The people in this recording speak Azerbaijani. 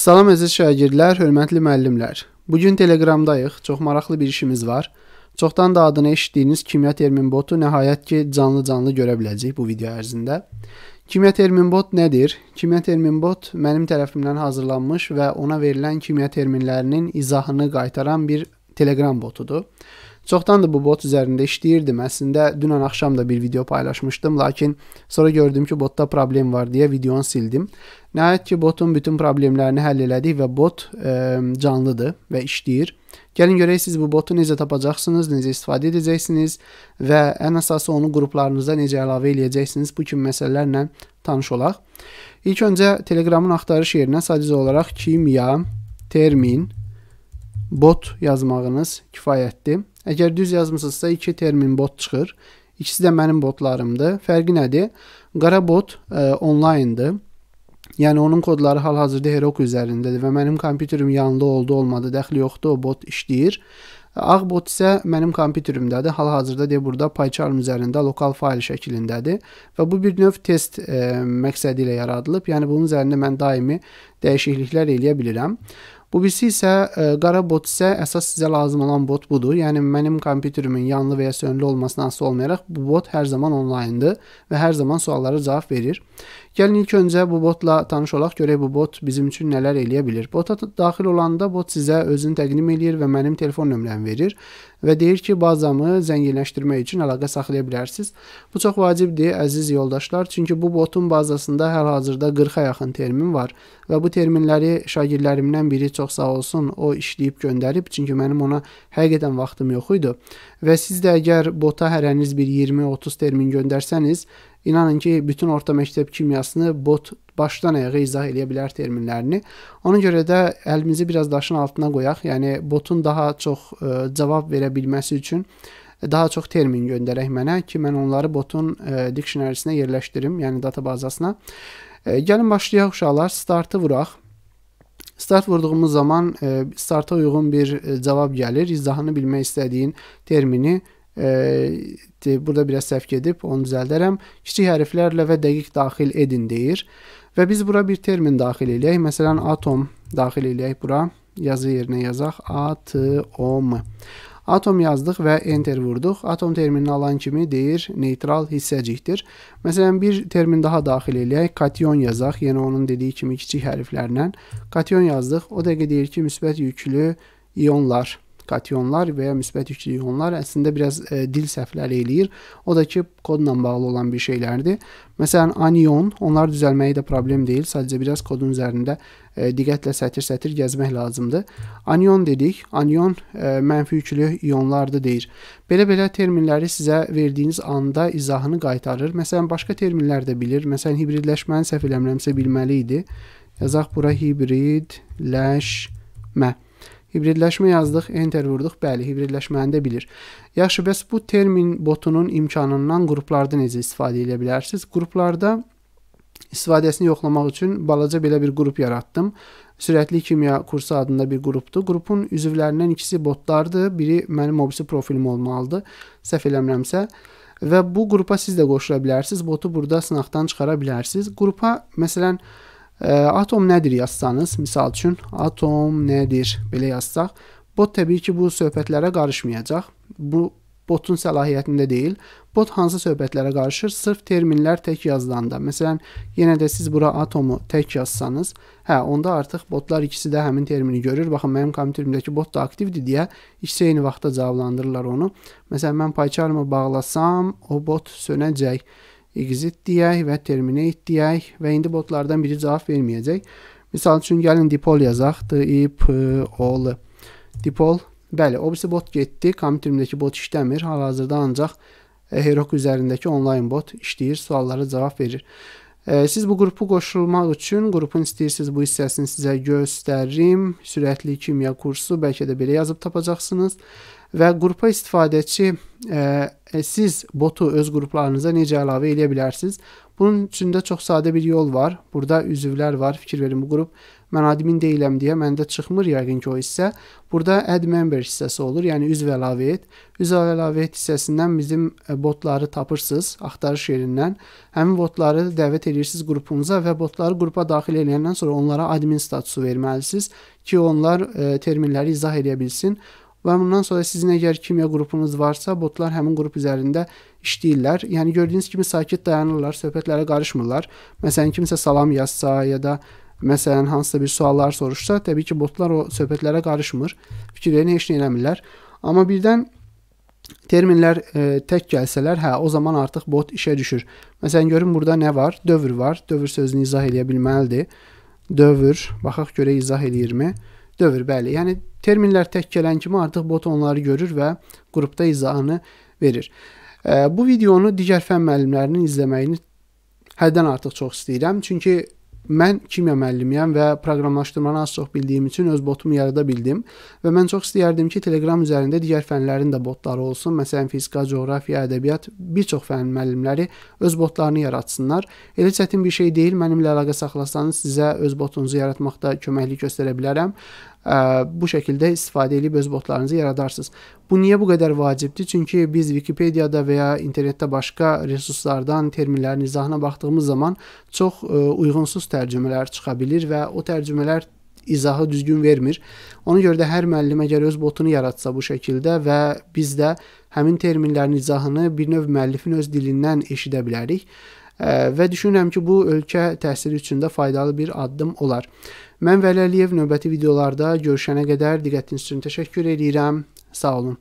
Salam əziz şagirdlər, hörmətli müəllimlər. Bu gün Telegramdayıq. Çox maraqlı bir işimiz var. Çoxdan da adını eşitdiyiniz kimya termin botu nəhayət ki canlı-canlı görə biləcək bu video ərzində. Kimya termin bot nədir? Kimya termin bot mənim tərəfimdən hazırlanmış və ona verilən kimya terminlərinin izahını qaytaran bir Telegram botudur. Çoxdan da bu bot üzərində işləyirdim. Əslində dünən axşam da bir video paylaşmışdım, lakin sonra gördüm ki, botda problem var deyə videonu sildim. Nəhayət ki, botun bütün problemlərini həll elədik və bot ə, ehm, canlıdır və işləyir. Gəlin görək siz bu botu necə tapacaqsınız, necə istifadə edəcəksiniz və ən əsası onu qruplarınıza necə əlavə eləyəcəksiniz. Bu kimi məsələlərlə tanış olaq. İlk öncə Telegramın axtarış yerinə sadəcə olaraq kimya, termin, bot yazmağınız kifayətdir. Əgər düz yazmısınızsa 2 termin bot çıxır. İkisi də mənim botlarımdır. Fərqi nədir? Qara bot e, onlayndır. Yəni onun kodları hal-hazırda Heroku üzərindədir və mənim kompüterim yanlı oldu, olmadı, dəxli yoxdur, o bot işləyir. Ağ bot isə mənim kompüterimdədir. Hal-hazırda deyə burada PyCharm üzərində lokal fayl şəklindədir və bu bir növ test e, məqsədi ilə yaradılıb. Yəni bunun üzərində mən daimi dəyişikliklər eləyə bilirəm. Bu birisi isə ə, e, qara bot isə əsas sizə lazım olan bot budur. Yəni mənim kompüterimin yanlı və ya sönlü olmasına asılı olmayaraq bu bot hər zaman onlayndır və hər zaman suallara cavab verir. Gəlin ilk öncə bu botla tanış olaq, görək bu bot bizim üçün nələr eləyə bilir. Bota daxil olanda bot sizə özünü təqdim eləyir və mənim telefon nömrəmi verir və deyir ki, bazamı zənginləşdirmək üçün əlaqə saxlaya bilərsiniz. Bu çox vacibdir, əziz yoldaşlar, çünki bu botun bazasında hal-hazırda 40-a yaxın termin var və bu terminləri şagirdlərimdən biri çox sağ olsun, o işləyib göndərib, çünki mənim ona həqiqətən vaxtım yox idi. Və siz də əgər bota hərəniz bir 20-30 termin göndərsəniz, İnanın ki, bütün orta məktəb kimyasını bot başdan ayağa izah eləyə bilər terminlərini. Ona görə də əlimizi biraz daşın altına qoyaq. Yəni botun daha çox ə, e, cavab verə bilməsi üçün e, daha çox termin göndərək mənə ki, mən onları botun ə, e, dictionary-sinə yerləşdirim, yəni databazasına. Ə, gəlin başlayaq uşaqlar, startı vuraq. Start vurduğumuz zaman starta uyğun bir cavab gəlir. İzdahını bilmək istədiyin termini e, burada biraz səhv gedib, onu düzəldərəm. Kiçik hərflərlə və dəqiq daxil edin deyir. Və biz bura bir termin daxil eləyək. Məsələn, atom daxil eləyək bura. Yazı yerinə yazaq. Atom. Atom yazdıq və enter vurduq. Atom terminini alan kimi deyir neytral hissəcikdir. Məsələn, bir termin daha daxil eləyək. Kation yazaq. Yenə yəni, onun dediyi kimi kiçik hərflərlə. Kation yazdıq. O dəqiqə deyir ki, müsbət yüklü ionlar kationlar və ya müsbət yüklü ionlar əslində biraz e, dil səhvləri eləyir. O da ki, kodla bağlı olan bir şeylərdir. Məsələn, anion, onlar düzəlməyi də problem deyil, sadəcə biraz kodun üzərində e, diqqətlə sətir-sətir gəzmək lazımdır. Anion dedik, anion e, mənfi yüklü ionlardır deyir. Belə-belə terminləri sizə verdiyiniz anda izahını qaytarır. Məsələn, başqa terminlər də bilir. Məsələn, hibridləşməni səhv eləmirəmsə bilməli idi. Yazaq bura hibridləşmə. Hibridləşmə yazdıq, enter vurduq. Bəli, hibridləşməni də bilir. Yaxşı, bəs bu termin botunun imkanından qruplarda necə istifadə edə bilərsiniz? Qruplarda istifadəsini yoxlamaq üçün balaca belə bir qrup yaratdım. Sürətli kimya kursu adında bir qrupdur. Qrupun üzvlərindən ikisi botlardır, biri mənim obisi profilim olmalıdır. Səhv eləmirəmsə və bu qrupa siz də qoşula bilərsiniz. Botu burada sınaqdan çıxara bilərsiniz. Qrupa məsələn Atom nədir yazsanız, misal üçün atom nədir belə yazsaq, bot təbii ki, bu söhbətlərə qarışmayacaq. Bu botun səlahiyyətində deyil. Bot hansı söhbətlərə qarışır? Sırf terminlər tək yazılanda. Məsələn, yenə də siz bura atomu tək yazsanız, hə, onda artıq botlar ikisi də həmin termini görür. Baxın, mənim kompüterimdəki bot da aktivdir deyə ikisi eyni vaxtda cavablandırırlar onu. Məsələn, mən PyCharm-ı bağlasam, o bot sönəcək exit deyək və terminate deyək və indi botlardan biri cavab verməyəcək. Misal üçün gəlin dipol yazaq. Dip ol dipol. Bəli, obisi bot getdi. Kompüterimdəki bot işləmir. Hal-hazırda ancaq Heroku üzərindəki onlayn bot işləyir, suallara cavab verir. Siz bu qrupu qoşulmaq üçün qrupun istəyirsiniz bu hissəsini sizə göstərim. Sürətli kimya kursu bəlkə də belə yazıb tapacaqsınız və qrupa istifadəçi ə, e, e, siz botu öz qruplarınıza necə əlavə edə bilərsiniz? Bunun üçün də çox sadə bir yol var. Burada üzvlər var. Fikir verin bu qrup Mən admin deyiləm deyə məndə çıxmır yəqin ki o hissə. Burada add member hissəsi olur, yəni üzv əlavə et. Üzv əlavə et hissəsindən bizim e, botları tapırsınız axtarış yerindən. Həmin botları dəvət edirsiniz qrupunuza və botları qrupa daxil edəndən sonra onlara admin statusu verməlisiniz ki, onlar e, terminləri izah edə bilsin. Və bundan sonra sizin əgər kimya qrupunuz varsa, botlar həmin qrup üzərində işləyirlər. Yəni gördüyünüz kimi sakit dayanırlar, söhbətlərə qarışmırlar. Məsələn, kimsə salam yazsa ya da məsələn hansısa bir suallar soruşsa, təbii ki, botlar o söhbətlərə qarışmır, fikirlərini heç nə eləmirlər. Amma birdən terminlər e, tək gəlsələr, hə, o zaman artıq bot işə düşür. Məsələn görün burada nə var? Dövr var. Dövr sözünü izah eləyə bilməlidir. Dövr, baxaq görə izah eləyirmi? Dövr, bəli. Yəni terminlər tək gələn kimi artıq bot onları görür və qrupda izahını verir. E, bu videonu digər fən müəllimlərinin izləməyini həddən artıq çox istəyirəm. Çünki mən kimya müəllimiyəm və proqramlaşdırmanı az çox bildiyim üçün öz botumu yarada bildim və mən çox istəyərdim ki, Telegram üzərində digər fənlərin də botları olsun. Məsələn, fizika, coğrafiya, ədəbiyyat bir çox fənn müəllimləri öz botlarını yaratsınlar. Elə çətin bir şey deyil. Mənimlə əlaqə saxlasanız sizə öz botunuzu yaratmaqda köməklik göstərə bilərəm. Bu şəkildə istifadə edib öz botlarınızı yaradarsınız. Bu niyə bu qədər vacibdir? Çünki biz Wikipediyada və ya internetdə başqa resurslardan terminlərin izahına baxdığımız zaman çox e, uyğunsuz tərcümələr çıxa bilir və o tərcümələr izahı düzgün vermir. Ona görə də hər müəllim əgər öz botunu yaratsa bu şəkildə və biz də həmin terminlərin izahını bir növ müəllifin öz dilindən eşidə bilərik e, və düşünürəm ki, bu ölkə təhsili üçün də faydalı bir addım olar. Mən Vəli Əliyev növbəti videolarda görüşənə qədər diqqətiniz üçün təşəkkür edirəm. Sağ olun.